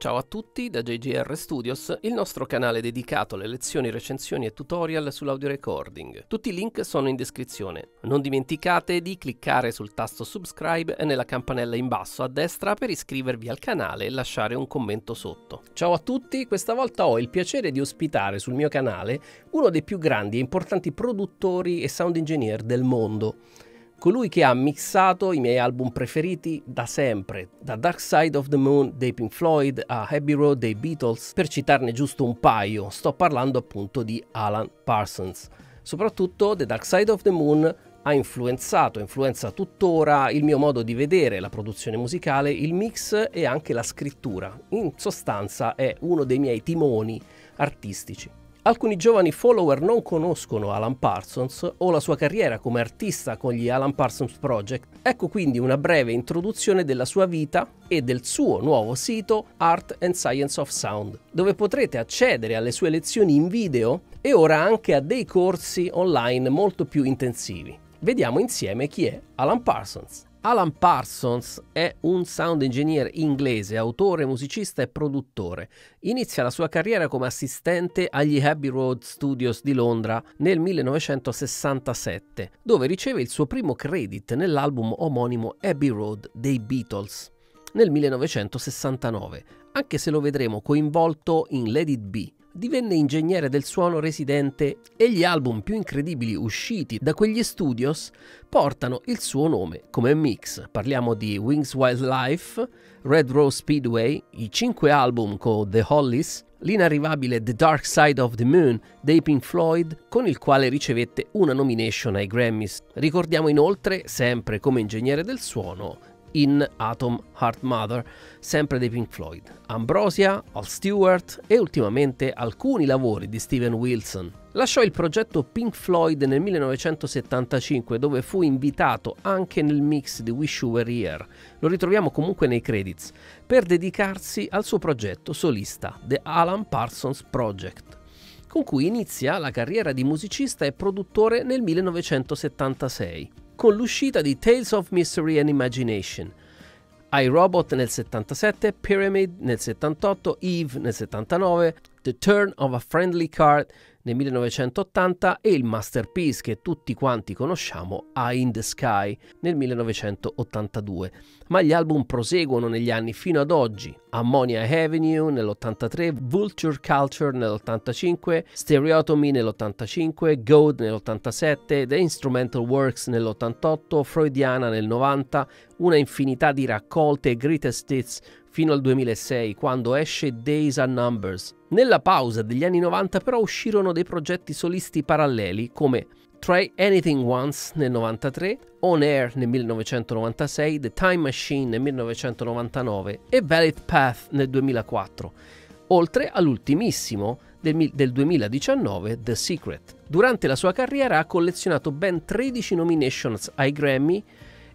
Ciao a tutti da JGR Studios, il nostro canale dedicato alle lezioni, recensioni e tutorial sull'audio recording. Tutti i link sono in descrizione. Non dimenticate di cliccare sul tasto subscribe e nella campanella in basso a destra per iscrivervi al canale e lasciare un commento sotto. Ciao a tutti, questa volta ho il piacere di ospitare sul mio canale uno dei più grandi e importanti produttori e sound engineer del mondo colui che ha mixato i miei album preferiti da sempre, da Dark Side of the Moon dei Pink Floyd a Happy Road dei Beatles, per citarne giusto un paio, sto parlando appunto di Alan Parsons. Soprattutto The Dark Side of the Moon ha influenzato, influenza tuttora il mio modo di vedere la produzione musicale, il mix e anche la scrittura. In sostanza è uno dei miei timoni artistici. Alcuni giovani follower non conoscono Alan Parsons o la sua carriera come artista con gli Alan Parsons Project. Ecco quindi una breve introduzione della sua vita e del suo nuovo sito Art and Science of Sound, dove potrete accedere alle sue lezioni in video e ora anche a dei corsi online molto più intensivi. Vediamo insieme chi è Alan Parsons. Alan Parsons è un sound engineer inglese, autore, musicista e produttore. Inizia la sua carriera come assistente agli Abbey Road Studios di Londra nel 1967, dove riceve il suo primo credit nell'album omonimo Abbey Road dei Beatles nel 1969, anche se lo vedremo coinvolto in Let It Be, divenne ingegnere del suono residente e gli album più incredibili usciti da quegli studios portano il suo nome come mix. Parliamo di Wings Wildlife, Red Rose Speedway, i cinque album con The Hollies, l'inarrivabile The Dark Side of the Moon dei Pink Floyd, con il quale ricevette una nomination ai Grammys. Ricordiamo inoltre, sempre come ingegnere del suono, in Atom Heart Mother, sempre dei Pink Floyd, Ambrosia, Al Stewart e ultimamente alcuni lavori di Steven Wilson. Lasciò il progetto Pink Floyd nel 1975 dove fu invitato anche nel mix di Wish You Were Here, lo ritroviamo comunque nei credits, per dedicarsi al suo progetto solista, The Alan Parsons Project con cui inizia la carriera di musicista e produttore nel 1976 con l'uscita di Tales of Mystery and Imagination, iRobot nel 77, Pyramid nel 78, Eve nel 79, The Turn of a Friendly Card nel 1980 e il masterpiece che tutti quanti conosciamo, Eye in the Sky, nel 1982. Ma gli album proseguono negli anni fino ad oggi. Ammonia Avenue nell'83, Vulture Culture nell'85, Stereotomy nell'85, Goad nell'87, The Instrumental Works nell'88, Freudiana nel 90, una infinità di raccolte e greatest hits fino al 2006 quando esce Days and Numbers nella pausa degli anni 90 però uscirono dei progetti solisti paralleli come Try Anything Once nel 93, On Air nel 1996, The Time Machine nel 1999 e Valid Path nel 2004, oltre all'ultimissimo del, del 2019, The Secret. Durante la sua carriera ha collezionato ben 13 nominations ai Grammy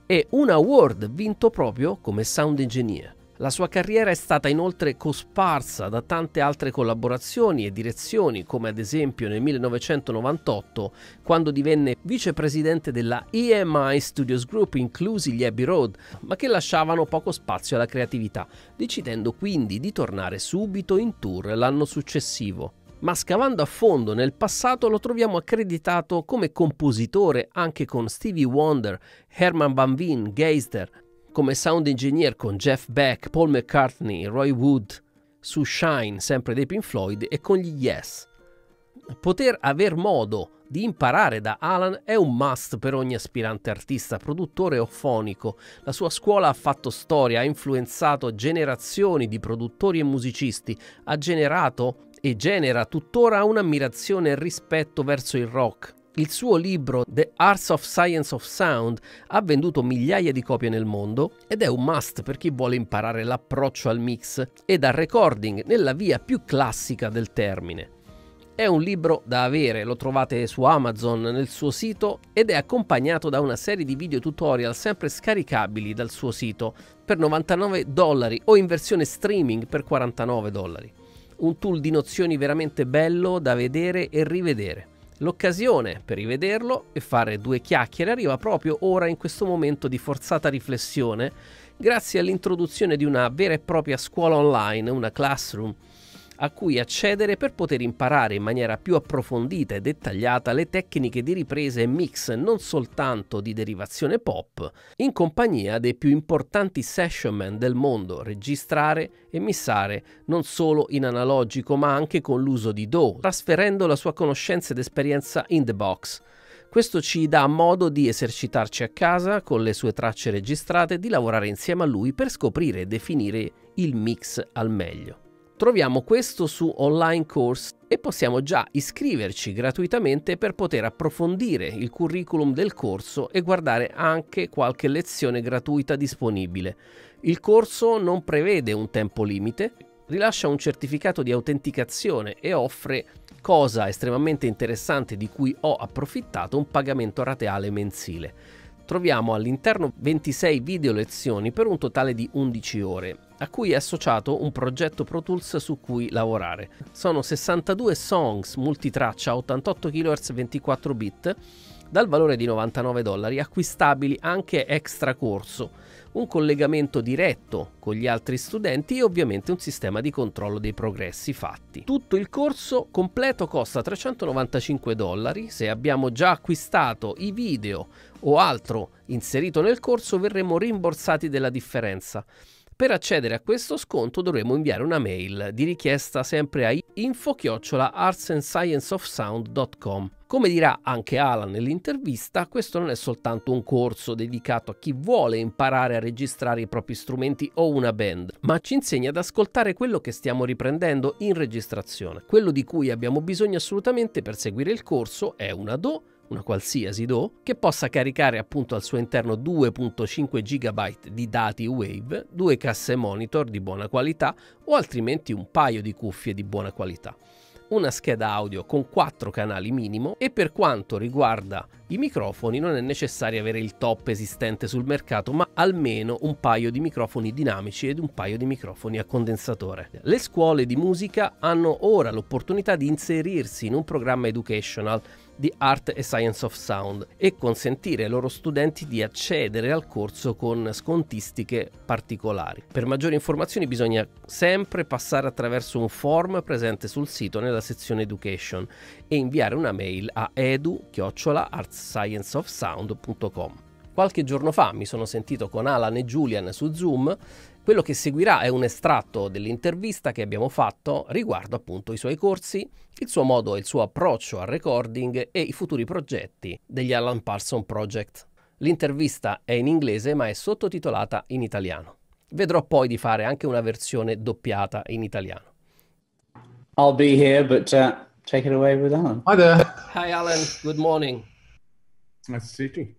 e un award vinto proprio come sound engineer. La sua carriera è stata inoltre cosparsa da tante altre collaborazioni e direzioni, come ad esempio nel 1998 quando divenne vicepresidente della EMI Studios Group, inclusi gli Abbey Road, ma che lasciavano poco spazio alla creatività, decidendo quindi di tornare subito in tour l'anno successivo ma scavando a fondo nel passato lo troviamo accreditato come compositore anche con Stevie Wonder, Herman Van Veen, Geister, come sound engineer con Jeff Beck, Paul McCartney, Roy Wood, su Shine, sempre dei Pink Floyd, e con gli Yes. Poter aver modo di imparare da Alan è un must per ogni aspirante artista, produttore o fonico. La sua scuola ha fatto storia, ha influenzato generazioni di produttori e musicisti, ha generato e genera tuttora un'ammirazione e rispetto verso il rock, il suo libro The Arts of Science of Sound ha venduto migliaia di copie nel mondo ed è un must per chi vuole imparare l'approccio al mix e al recording nella via più classica del termine. È un libro da avere, lo trovate su Amazon nel suo sito ed è accompagnato da una serie di video tutorial sempre scaricabili dal suo sito per 99 dollari o in versione streaming per 49 dollari. Un tool di nozioni veramente bello da vedere e rivedere. L'occasione per rivederlo e fare due chiacchiere arriva proprio ora in questo momento di forzata riflessione, grazie all'introduzione di una vera e propria scuola online, una classroom, a cui accedere per poter imparare in maniera più approfondita e dettagliata le tecniche di riprese e mix non soltanto di derivazione pop, in compagnia dei più importanti session man del mondo, registrare e missare non solo in analogico ma anche con l'uso di DO, trasferendo la sua conoscenza ed esperienza in the box. Questo ci dà modo di esercitarci a casa con le sue tracce registrate e di lavorare insieme a lui per scoprire e definire il mix al meglio. Troviamo questo su Online Course e possiamo già iscriverci gratuitamente per poter approfondire il curriculum del corso e guardare anche qualche lezione gratuita disponibile. Il corso non prevede un tempo limite, rilascia un certificato di autenticazione e offre, cosa estremamente interessante di cui ho approfittato, un pagamento rateale mensile troviamo all'interno 26 video lezioni per un totale di 11 ore, a cui è associato un progetto Pro Tools su cui lavorare. Sono 62 songs multitraccia 88 kHz 24 bit dal valore di 99 dollari, acquistabili anche extra corso, un collegamento diretto con gli altri studenti e ovviamente un sistema di controllo dei progressi fatti. Tutto il corso completo costa 395 dollari se abbiamo già acquistato i video o altro inserito nel corso verremo rimborsati della differenza. Per accedere a questo sconto dovremo inviare una mail di richiesta sempre a info-artsandscienceofsound.com. Come dirà anche Alan nell'intervista, questo non è soltanto un corso dedicato a chi vuole imparare a registrare i propri strumenti o una band, ma ci insegna ad ascoltare quello che stiamo riprendendo in registrazione. Quello di cui abbiamo bisogno assolutamente per seguire il corso è una Do, una qualsiasi DO, che possa caricare appunto al suo interno 2.5 GB di dati Wave, due casse monitor di buona qualità o altrimenti un paio di cuffie di buona qualità una scheda audio con 4 canali minimo e per quanto riguarda i microfoni non è necessario avere il top esistente sul mercato ma almeno un paio di microfoni dinamici ed un paio di microfoni a condensatore. Le scuole di musica hanno ora l'opportunità di inserirsi in un programma educational di Art e Science of Sound e consentire ai loro studenti di accedere al corso con scontistiche particolari. Per maggiori informazioni bisogna sempre passare attraverso un form presente sul sito nella sezione Education e inviare una mail a edu-artscienceofsound.com. Qualche giorno fa mi sono sentito con Alan e Julian su Zoom. Quello che seguirà è un estratto dell'intervista che abbiamo fatto riguardo appunto i suoi corsi, il suo modo e il suo approccio al recording e i futuri progetti degli Alan Parsons Project. L'intervista è in inglese ma è sottotitolata in italiano. Vedrò poi di fare anche una versione doppiata in italiano. I'll be here, but uh, take it away with Alan. Hi there. Hi Alan, good morning. Nice to see you.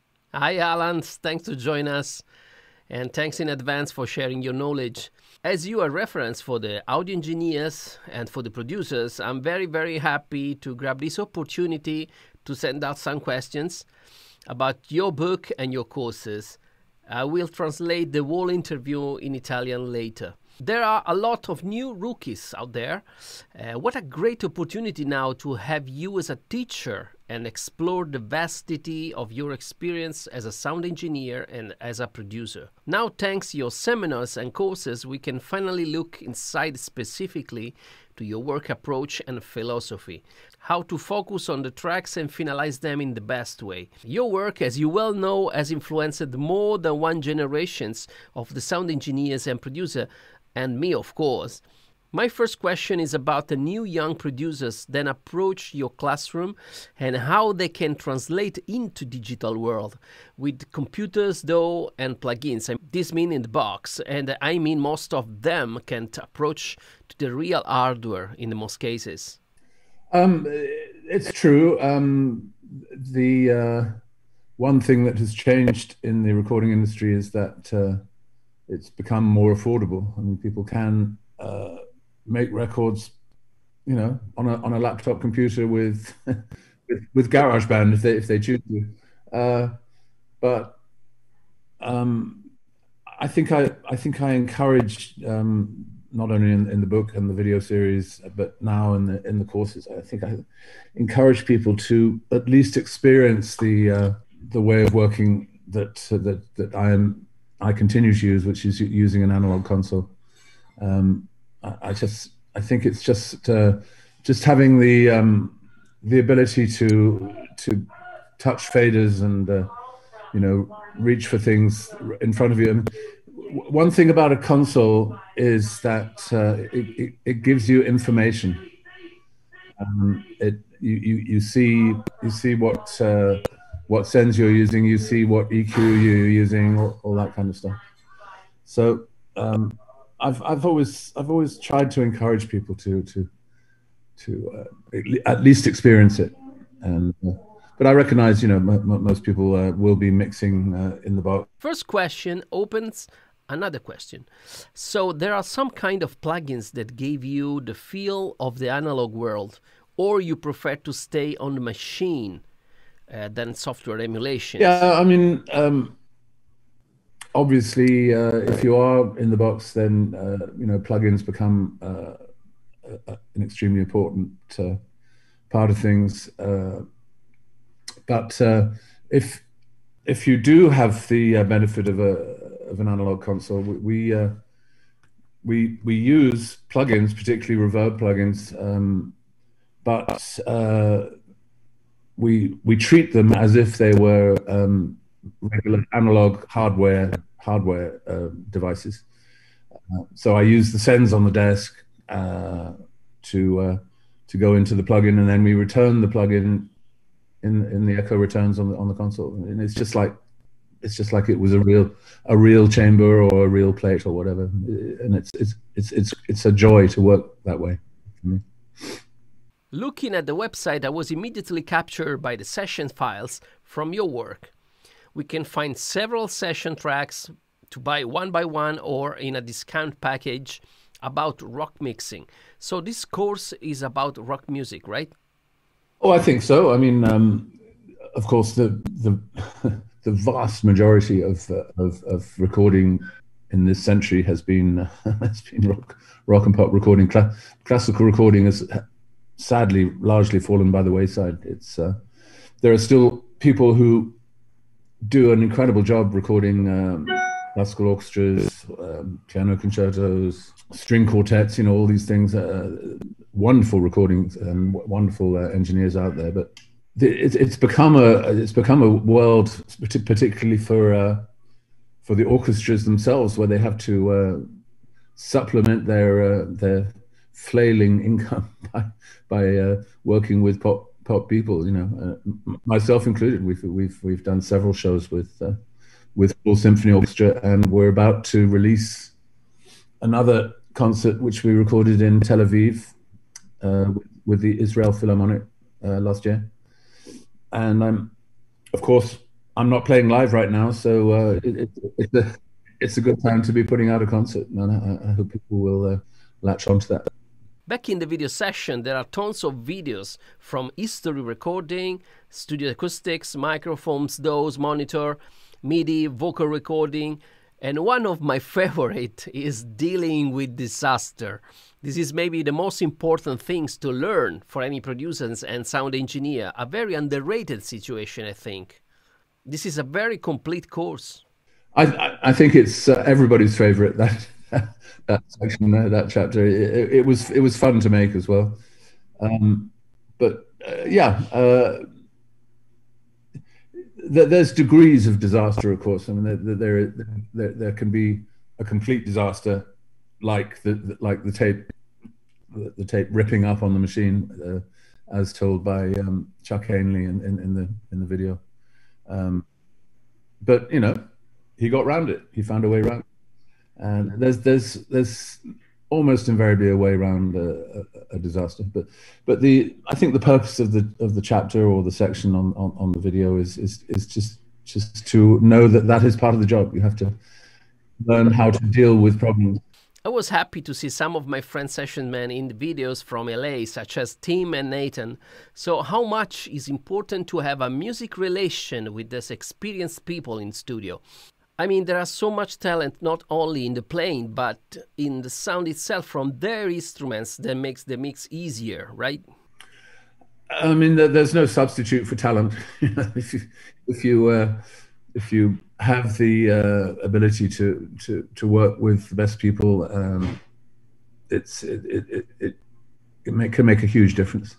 Hi, Alan. Thanks to join us. And thanks in advance for sharing your knowledge. As you are reference for the audio engineers and for the producers, I'm very, very happy to grab this opportunity to send out some questions about your book and your courses. I will translate the whole interview in Italian later. There are a lot of new rookies out there. Uh, what a great opportunity now to have you as a teacher and explore the vastity of your experience as a sound engineer and as a producer. Now, thanks your seminars and courses, we can finally look inside specifically to your work approach and philosophy, how to focus on the tracks and finalize them in the best way. Your work, as you well know, has influenced more than one generations of the sound engineers and producer, and me, of course. My first question is about the new young producers then approach your classroom and how they can translate into digital world with computers though and plugins. And this mean in the box and I mean most of them can't approach to the real hardware in the most cases. Um, it's true. Um, the uh, one thing that has changed in the recording industry is that uh, it's become more affordable. I mean, people can uh, make records, you know, on a on a laptop computer with with, with GarageBand if they if they choose to. Uh, but um, I think I I think I encourage um, not only in, in the book and the video series, but now in the in the courses. I think I encourage people to at least experience the uh, the way of working that that that I am I continue to use, which is using an analog console. Um, I just I think it's just uh, just having the um, the ability to to touch faders and uh, you know reach for things in front of you. And one thing about a console is that uh, it, it, it, gives you information. Um, it you, you you see you see what uh, what sends you're using. You see what EQ you're using, all, all that kind of stuff. So. Um, I've I've always I've always tried to encourage people to to to uh, at least experience it, and uh, but I recognize you know most people uh, will be mixing uh, in the box. First question opens another question. So there are some kind of plugins that gave you the feel of the analog world, or you prefer to stay on the machine uh, than software emulation. Yeah, I mean. Um, obviously, uh, if you are in the box, then uh, you know plugins become uh, an extremely important uh, part of things. Uh, but uh, if if you do have the benefit of a of an analog console, we we, we, we use plugins, particularly reverb plugins, um, but we we treat them as if they were um, regular analog hardware hardware uh, devices. Uh, so I use the sends on the desk uh, to uh, to go into the plugin, and then we return the plugin in in the echo returns on the on the console, and it's just like it's just like it was a real a real chamber or a real plate or whatever, and it's it's it's it's it's a joy to work that way. For me. Looking at the website, I was immediately captured by the session files from your work we can find several session tracks to buy one by one or in a discount package about rock mixing. So this course is about rock music, right? Oh, I think so. I mean, um, of course, the the the vast majority of, uh, of of, recording in this century has been has been rock rock and pop recording. Cla classical recording has sadly largely fallen by the wayside. It's uh, there are still people who do an incredible job recording um, classical orchestras, um, piano concertos, string quartets, you know, all these things. Uh, wonderful recordings and wonderful uh, engineers out there. But it's, it's become a it's become a world, particularly for uh, for the orchestras themselves, where they have to uh, supplement their uh, their flailing income by by uh, working with pop pop people, you know, uh, myself included. We've we've we've done several shows with uh, with full symphony orchestra, and we're about to release another concert which we recorded in Tel Aviv uh, with, the Israel Philharmonic uh, last year. And I'm, of course, I'm not playing live right now, so uh, it, it, it's a it's a good time to be putting out a concert, and I, I hope people will uh, latch onto that. Back in the video session, there are tons of videos from history recording, studio acoustics, microphones, those, monitor, MIDI, vocal recording, and one of my favorite is dealing with disaster. This is maybe the most important things to learn for any producers and sound engineer, a very underrated situation, I think. This is a very complete course. I, I think it's uh, everybody's favorite, that that section, that chapter. It, it, was it was fun to make as well. Um, but uh, yeah, uh, th- there's degrees of disaster, of course. I mean, there there, there, there can be a complete disaster, like the like the tape the, the tape ripping up on the machine, uh, as told by um, Chuck Hanley in, in, in, the in the video. Um, but you know, he got round it. He found a way around. It. And there's there's there's almost invariably a way around a, a, disaster. But but the I think the purpose of the of the chapter or the section on, on, on, the video is is is just just to know that that is part of the job. You have to learn how to deal with problems. I was happy to see some of my friend session men in the videos from LA, such as Tim and Nathan. So, how much is important to have a music relation with this experienced people in studio? I mean, there are so much talent not only in the playing but in the sound itself from their instruments that makes the mix easier, right? I mean, there's no substitute for talent. if you, if you, uh, if you have the uh, ability to, to to work with the best people, um, it's it it it, it make, can make a huge difference.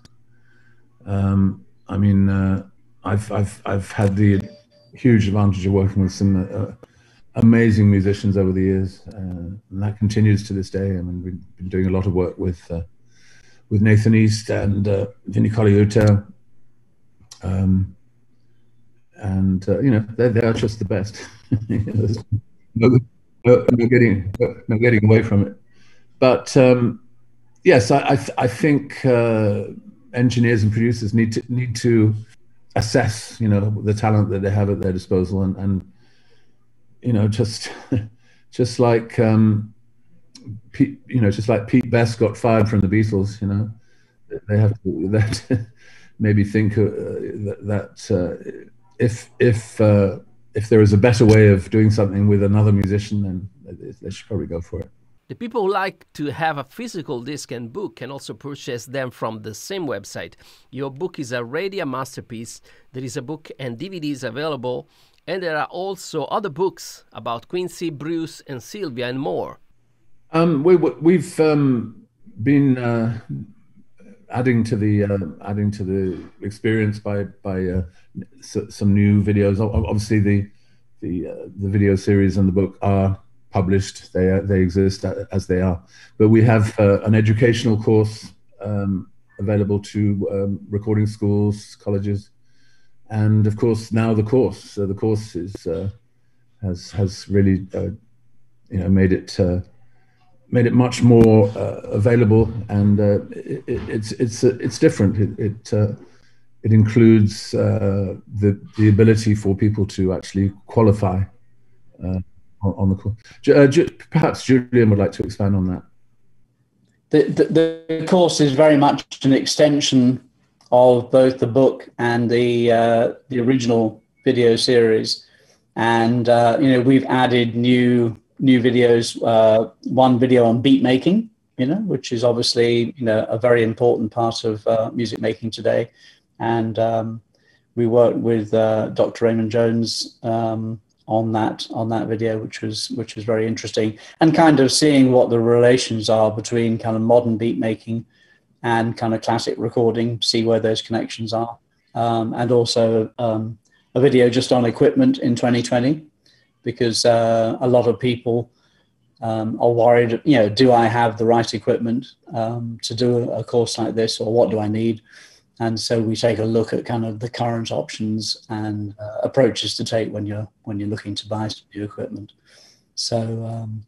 Um, I mean, uh, I've I've I've had the huge advantage of working with some uh, amazing musicians over the years, uh, and that continues to this day. I mean, we've been doing a lot of work with uh, with Nathan East and uh, Vinny Colaiuta, um, and uh, you know they're they're just the best. no, no, no, getting no getting away from it. But um, yes, I I, I think uh, engineers and producers need to need to assess, you know, the talent that they have at their disposal, and, and you know, just just like um, Pete, you know, just like Pete Best got fired from the Beatles, you know, they have to, they have to maybe think uh, that, that uh, if if uh, if there is a better way of doing something with another musician, then they should probably go for it. The people who like to have a physical disc and book can also purchase them from the same website. Your book is already a masterpiece. There is a book and DVDs available, and there are also other books about Quincy, Bruce, and Sylvia, and more. Um, we, have um, been uh, adding to the uh, adding to the experience by by uh, some new videos. Obviously, the the uh, the video series and the book are published. They are, they exist as they are. But we have uh, an educational course um, available to um, recording schools, colleges, and of course now the course. So the course is uh, has has really uh, you know made it. Uh, made it much more uh, available, and uh, it, it's it's it's different. It it, it includes the the ability for people to actually qualify uh, on the call. Uh, perhaps Julian would like to expand on that. The, the, the, course is very much an extension of both the book and the uh, the original video series, and uh, you know we've added new new videos. Uh, one video on beat making, you know, which is obviously you know a very important part of uh, music making today, and um, we worked with uh, Dr. Raymond Jones. Um, on that on that video, which was which was very interesting, and kind of seeing what the relations are between kind of modern beat making and kind of classic recording, see where those connections are, um, and also um, a video just on equipment in 2020, because uh, a lot of people um, are worried, you know, do I have the right equipment um, to do a course like this, or what do I need? and so we take a look at kind of the current options and uh, approaches to take when you're when you're looking to buy some new equipment so um,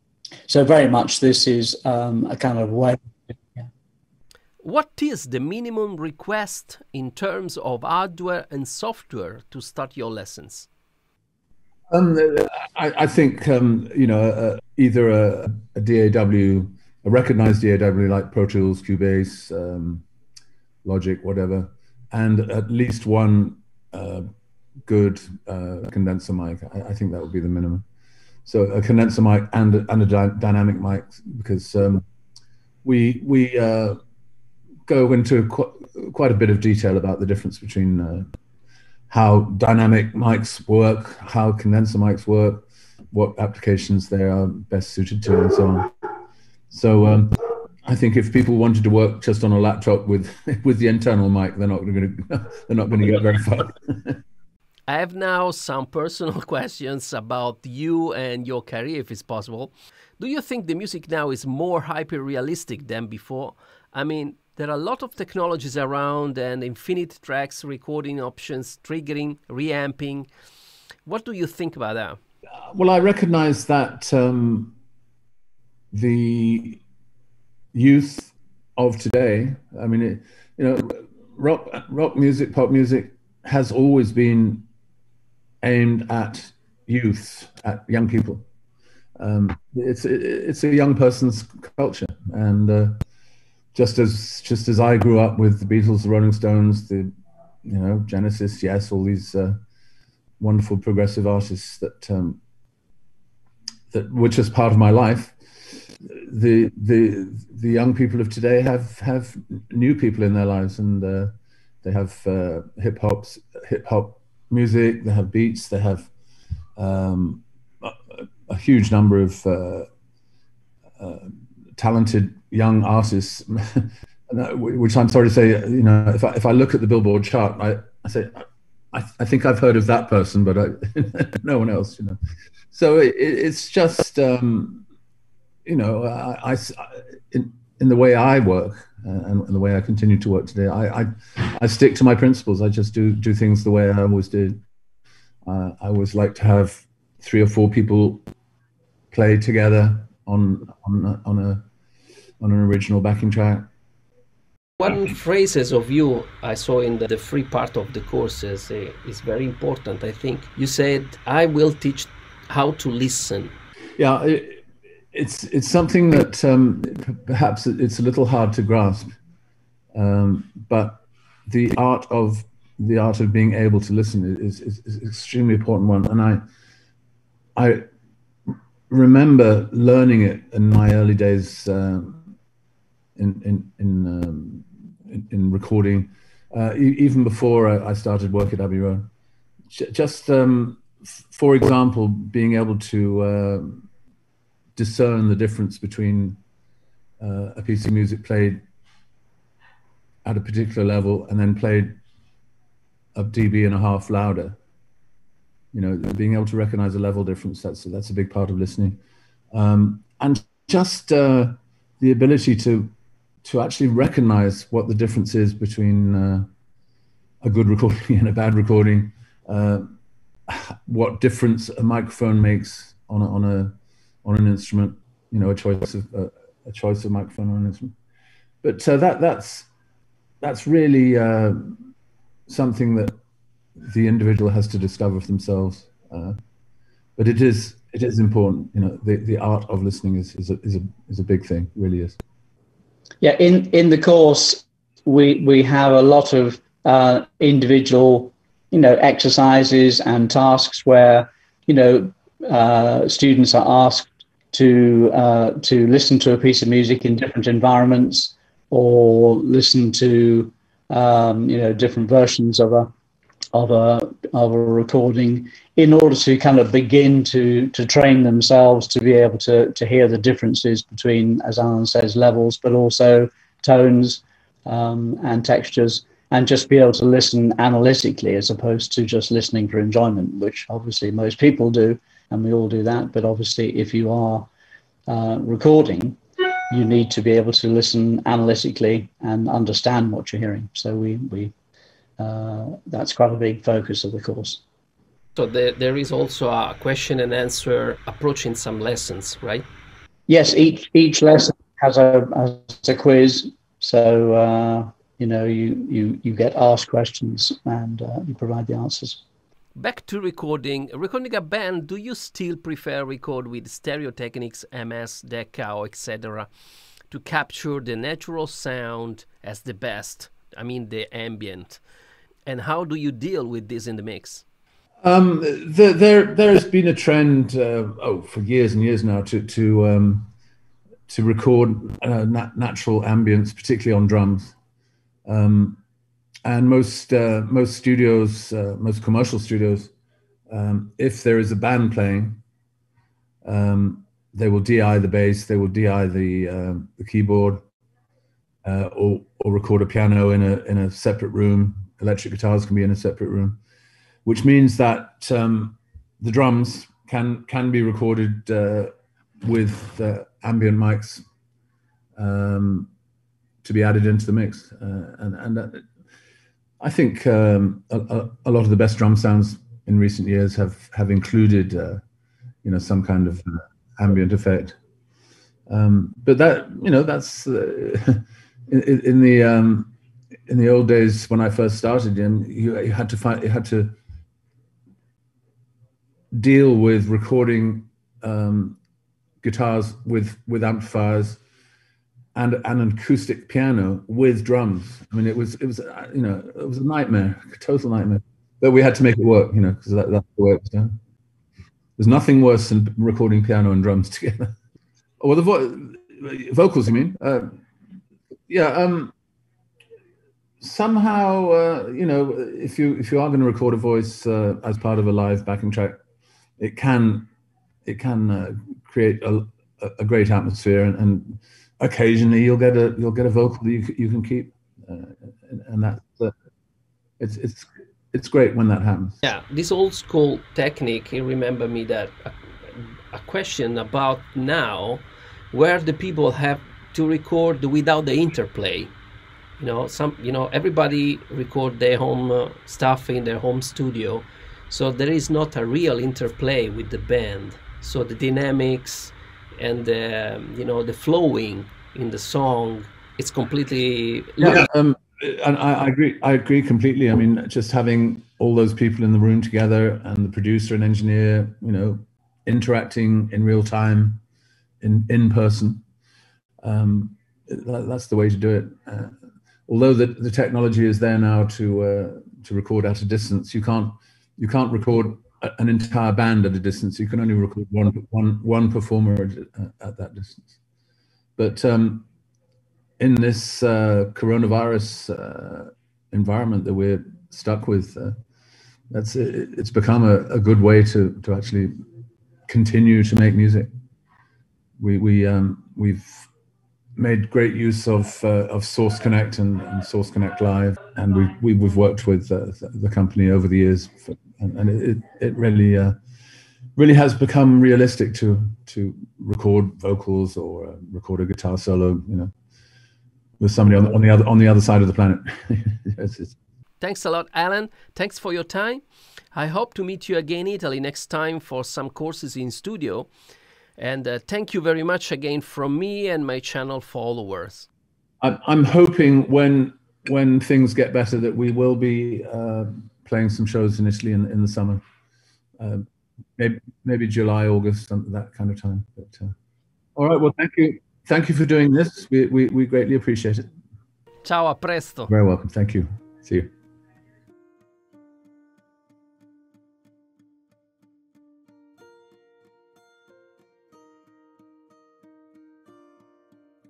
so very much this is um, a kind of way what is the minimum request in terms of hardware and software to start your lessons um, I, I, think um, you know uh, either a, a, DAW, a recognized DAW like Pro Tools, Cubase, um, Logic, whatever, and at least one uh, good uh, condenser mic. I, I, think that would be the minimum. So a condenser mic and and a dy- dynamic mic because um, we we uh, go into qu- quite a bit of detail about the difference between uh, how dynamic mics work, how condenser mics work, what applications they are best suited to, and so on. So um, I think if people wanted to work just on a laptop with with the internal mic, they're not going to they're not going to get very far. I have now some personal questions about you and your career, if it's possible. Do you think the music now is more hyper realistic than before? I mean, there are a lot of technologies around and infinite tracks, recording options, triggering, reamping. What do you think about that? Well, I recognize that um, the youth of today. I mean, it, you know, rock rock music, pop music has always been aimed at youth, at young people. Um, it's it, it's a young person's culture, and uh, just as just as I grew up with the Beatles, the Rolling Stones, the you know Genesis, yes, all these uh, wonderful progressive artists that um, that were just part of my life the the the young people of today have have new people in their lives, and uh, they have uh, hip hop hip hop music. They have beats. They have um, a, a, huge number of uh, uh talented young artists. Uh, which I'm sorry to say, you know, if I, if I look at the Billboard chart, I, I say, I, I think I've heard of that person, but I, no one else, you know. So it, it's just um, you know, I, I in, in, the way I work uh, and, and, the way I continue to work today, I, I, I stick to my principles. I just do do things the way I always did. Uh, I always like to have three or four people play together on on a, on a on an original backing track. One phrases of you I saw in the, the free part of the course is, uh, is very important. I think you said, "I will teach how to listen." Yeah, it's it's something that um, perhaps it's a little hard to grasp, um, but the art of the art of being able to listen is, is, is, an extremely important one, and I I remember learning it in my early days uh, in in in, um, in, in recording, uh, even before I started work at Abbey Road. Just um, for example, being able to uh, discern the difference between uh, a piece of music played at a particular level and then played a dB and a half louder. You know, being able to recognize a level difference, that's, that's a big part of listening. Um, and just uh, the ability to, to actually recognize what the difference is between uh, a good recording and a bad recording, uh, what difference a microphone makes on a, on a on an instrument, you know, a choice of a choice of microphone on an instrument. But uh, that that's that's really uh, something that the individual has to discover for themselves. Uh, but it is it is important, you know. The, the art of listening is is a, is a is a big thing, really is. Yeah, in in the course, we we have a lot of uh, individual, you know, exercises and tasks where you know uh, students are asked to uh, to listen to a piece of music in different environments or listen to um, you know different versions of a of a of a recording in order to kind of begin to to train themselves to be able to to hear the differences between as Alan says levels but also tones um, and textures and just be able to listen analytically as opposed to just listening for enjoyment which obviously most people do and we all do that. But obviously, if you are uh, recording, you need to be able to listen analytically and understand what you're hearing. So we we uh, that's quite a big focus of the course. So there, there is also a question and answer approach in some lessons, right? Yes, each each lesson has a has a quiz. So uh, you know you you you get asked questions and uh, you provide the answers back to recording. Recording a band, do you still prefer record with stereo techniques, MS, Decca, etc., to capture the natural sound as the best? I mean, the ambient. And how do you deal with this in the mix? Um, there, there has been a trend, uh, oh, for years and years now, to to um, to record uh, nat natural ambience, particularly on drums. Um, and most uh, most studios, uh, most commercial studios, um, if there is a band playing, um, they will DI the bass, they will DI the uh, the keyboard, uh, or or record a piano in a in a separate room. Electric guitars can be in a separate room, which means that um, the drums can can be recorded uh, with uh, ambient mics um, to be added into the mix, and and. I think um, a, a, lot of the best drum sounds in recent years have have included, uh, you know, some kind of uh, ambient effect. Um, but that you know that's uh, in, in, the um, in the old days when I first started, you, you had to find you had to deal with recording um, guitars with with amplifiers and, an acoustic piano with drums. I mean, it was it was uh, you know it was a nightmare, a total nightmare. But we had to make it work, you know, because that, that's the way it was done. There's nothing worse than recording piano and drums together. well, the vo- vocals, you mean? Uh, yeah. Um, somehow, uh, you know, if you if you are going to record a voice uh, as part of a live backing track, it can it can uh, create a, a great atmosphere and, and occasionally you'll get a you'll get a vocal that you, you can keep, uh, and, that's uh, it's it's it's great when that happens. Yeah, this old school technique. Remember me that a, uh, a question about now, where the people have to record without the interplay. You know, some you know everybody record their home uh, stuff in their home studio, so there is not a real interplay with the band. So the dynamics and the uh, you know the flowing in the song it's completely yeah um, and I, I, agree i agree completely i mean just having all those people in the room together and the producer and engineer you know interacting in real time in in person um, that, that's the way to do it uh, although the, the technology is there now to uh, to record at a distance you can't you can't record an entire band at a distance. You can only record one, one, one performer at, at that distance. But um, in this uh, coronavirus uh, environment that we're stuck with, uh, that's it, it's become a, a, good way to, to actually continue to make music. We, we, um, we've made great use of, uh, of Source Connect and, and, Source Connect Live, and we, we, have worked with uh, the company over the years for, and, and it it really uh, really has become realistic to to record vocals or uh, record a guitar solo, you know, with somebody on the, on the other on the other side of the planet. Thanks a lot, Alan. Thanks for your time. I hope to meet you again in Italy next time for some courses in studio. And uh, thank you very much again from me and my channel followers. I'm, I'm hoping when when things get better that we will be. Uh, playing some shows in Italy in, in the summer. Uh, maybe, maybe July, August, that kind of time. But uh, all right, well, thank you, thank you for doing this. We we, we greatly appreciate it. Ciao, a presto. Very welcome. Thank you. See you.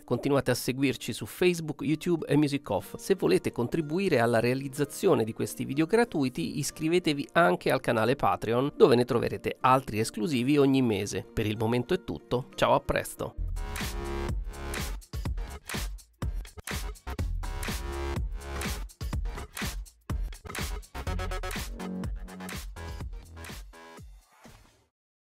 Continuate a seguirci su Facebook, YouTube e Music Off. Se volete contribuire alla realizzazione di questi video gratuiti, iscrivetevi anche al canale Patreon, dove ne troverete altri esclusivi ogni mese. Per il momento è tutto, ciao a presto!